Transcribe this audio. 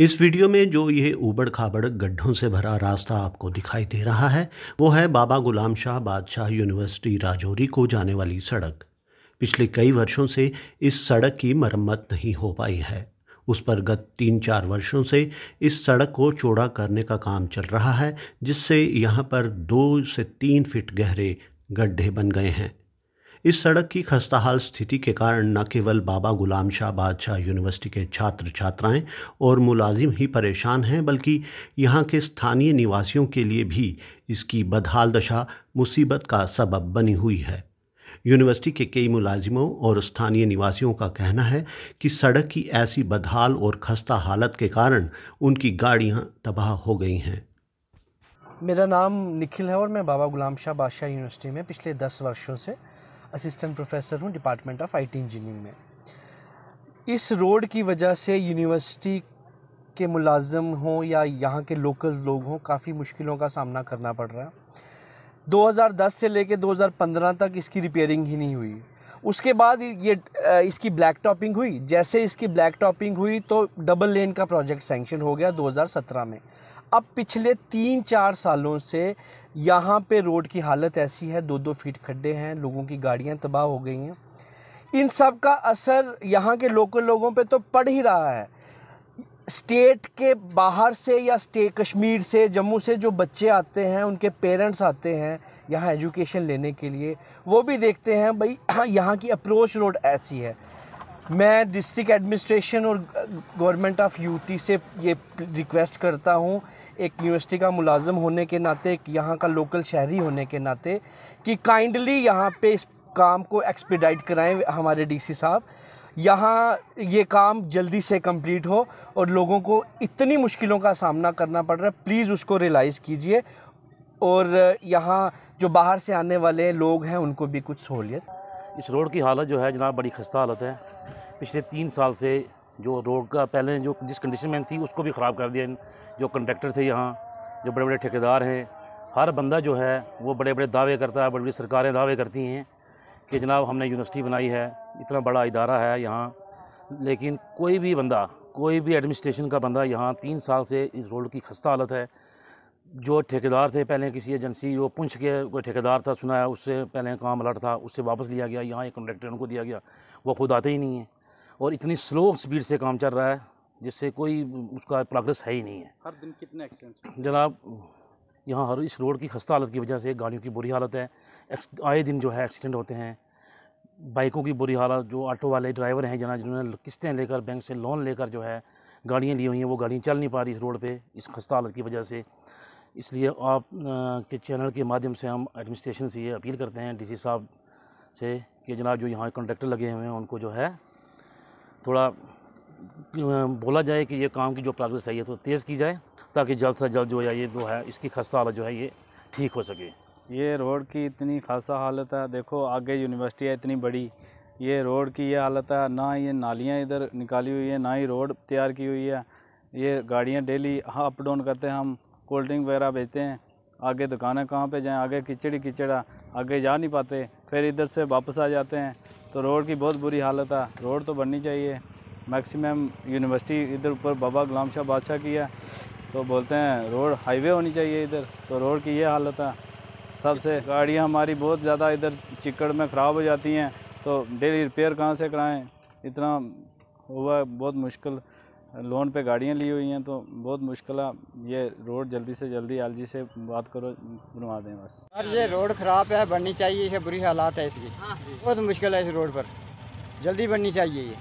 इस वीडियो में जो ये ऊबड़ खाबड़ गड्ढों से भरा रास्ता आपको दिखाई दे रहा है वो है बाबा गुलाम शाह बादशाह यूनिवर्सिटी राजौरी को जाने वाली सड़क पिछले कई वर्षों से इस सड़क की मरम्मत नहीं हो पाई है उस पर गत तीन चार वर्षों से इस सड़क को चौड़ा करने का काम चल रहा है जिससे यहाँ पर दो से तीन फीट गहरे गड्ढे बन गए हैं इस सड़क की खस्ताहाल स्थिति के कारण न केवल बाबा गुलाम शाह बादशाह यूनिवर्सिटी के छात्र छात्राएं और मुलाजिम ही परेशान हैं बल्कि यहाँ के स्थानीय निवासियों के लिए भी इसकी बदहाल दशा मुसीबत का सबब बनी हुई है यूनिवर्सिटी के कई मुलाजिमों और स्थानीय निवासियों का कहना है कि सड़क की ऐसी बदहाल और खस्ता हालत के कारण उनकी गाड़ियां तबाह हो गई हैं मेरा नाम निखिल है और मैं बाबा गुलाम शाह बादशाह यूनिवर्सिटी में पिछले दस वर्षों से असिस्टेंट प्रोफेसर हूँ डिपार्टमेंट ऑफ आईटी इंजीनियरिंग में इस रोड की वजह से यूनिवर्सिटी के मुलाजम हों या यहाँ के लोकल लोग हों काफ़ी मुश्किलों का सामना करना पड़ रहा है 2010 से लेके 2015 तक इसकी रिपेयरिंग ही नहीं हुई उसके बाद ये इसकी ब्लैक टॉपिंग हुई जैसे इसकी ब्लैक टॉपिंग हुई तो डबल लेन का प्रोजेक्ट सैंक्शन हो गया 2017 में अब पिछले तीन चार सालों से यहाँ पे रोड की हालत ऐसी है दो दो फीट खड्डे हैं लोगों की गाड़ियाँ तबाह हो गई हैं इन सब का असर यहाँ के लोकल लोगों पे तो पड़ ही रहा है स्टेट के बाहर से या स्टेट कश्मीर से जम्मू से जो बच्चे आते हैं उनके पेरेंट्स आते हैं यहाँ एजुकेशन लेने के लिए वो भी देखते हैं भाई यहाँ की अप्रोच रोड ऐसी है मैं डिस्ट्रिक्ट एडमिनिस्ट्रेशन और गवर्नमेंट ऑफ यूटी से ये रिक्वेस्ट करता हूँ एक यूनिवर्सिटी का मुलाजम होने के नाते एक यहाँ का लोकल शहरी होने के नाते कि काइंडली यहाँ पे इस काम को एक्सपीडाइट कराएं हमारे डीसी साहब यहाँ ये काम जल्दी से कंप्लीट हो और लोगों को इतनी मुश्किलों का सामना करना पड़ रहा है प्लीज़ उसको रियलाइज़ कीजिए और यहाँ जो बाहर से आने वाले लोग हैं उनको भी कुछ सहूलियत इस रोड की हालत जो है जनाब बड़ी खस्ता हालत है पिछले तीन साल से जो रोड का पहले जो जिस कंडीशन में थी उसको भी ख़राब कर दिया जो कंडक्टर थे यहाँ जो बड़े बड़े ठेकेदार हैं हर बंदा जो है वो बड़े बड़े दावे करता है बड़ी बड़ी सरकारें दावे करती हैं कि जनाब हमने यूनिवर्सिटी बनाई है इतना बड़ा इदारा है यहाँ लेकिन कोई भी बंदा कोई भी एडमिनिस्ट्रेशन का बंदा यहाँ तीन साल से इस रोड की खस्ता हालत है जो ठेकेदार थे पहले किसी एजेंसी वो पुंछ के कोई ठेकेदार था सुनाया उससे पहले काम अलर्ट था उससे वापस लिया गया यहाँ एक कॉन्ट्रेक्टर उनको दिया गया वो खुद आते ही नहीं है और इतनी स्लो स्पीड से काम चल रहा है जिससे कोई उसका प्रोग्रेस है ही नहीं है हर दिन कितने एक्सीडेंट जनाब यहाँ हर इस रोड की खस्ता हालत की वजह से गाड़ियों की बुरी हालत है आए दिन जो है एक्सीडेंट होते हैं बाइकों की बुरी हालत जो ऑटो वाले ड्राइवर हैं जना जिन्होंने किस्तें लेकर बैंक से लोन लेकर जो है गाड़ियाँ ली हुई हैं वो गाड़ियाँ चल नहीं पा रही इस रोड पर इस खस्ता हालत की वजह से इसलिए आप के चैनल के माध्यम से हम एडमिनिस्ट्रेशन से ये अपील करते हैं डीसी साहब से कि जनाब जो यहाँ कंडक्टर लगे हुए हैं उनको जो है थोड़ा बोला जाए कि ये काम की जो प्रोग्रेस है ये तो तेज़ की जाए ताकि जल्द से जल्द जो है ये जो है इसकी खस्ता हालत जो है ये ठीक हो सके ये रोड की इतनी खासा हालत है देखो आगे यूनिवर्सिटी है इतनी बड़ी ये रोड की ये हालत है ना ये नालियाँ इधर निकाली हुई है ना ही रोड तैयार की हुई है ये गाड़ियाँ डेली अप डाउन करते हैं हम कोल्ड ड्रिंक वगैरह बेचते हैं आगे दुकानें कहाँ पे जाएं आगे किचड़ी किचड़ा आगे जा नहीं पाते फिर इधर से वापस आ जाते हैं तो रोड की बहुत बुरी हालत है रोड तो बननी चाहिए मैक्सिमम यूनिवर्सिटी इधर ऊपर बाबा गुलाम शाह बादशाह की है तो बोलते हैं रोड हाईवे होनी चाहिए इधर तो रोड की ये हालत है सबसे गाड़ियाँ हमारी बहुत ज़्यादा इधर चिक्कड़ में ख़राब हो जाती हैं तो डेली रिपेयर कहाँ से कराएँ इतना हुआ बहुत मुश्किल लोन पे गाड़ियाँ ली हुई हैं तो बहुत मुश्किल है ये रोड जल्दी से जल्दी एल से बात करो बनवा दें बस यार ये रोड ख़राब है बननी चाहिए इसे बुरी हालात है इसकी हाँ बहुत मुश्किल है इस रोड पर जल्दी बननी चाहिए ये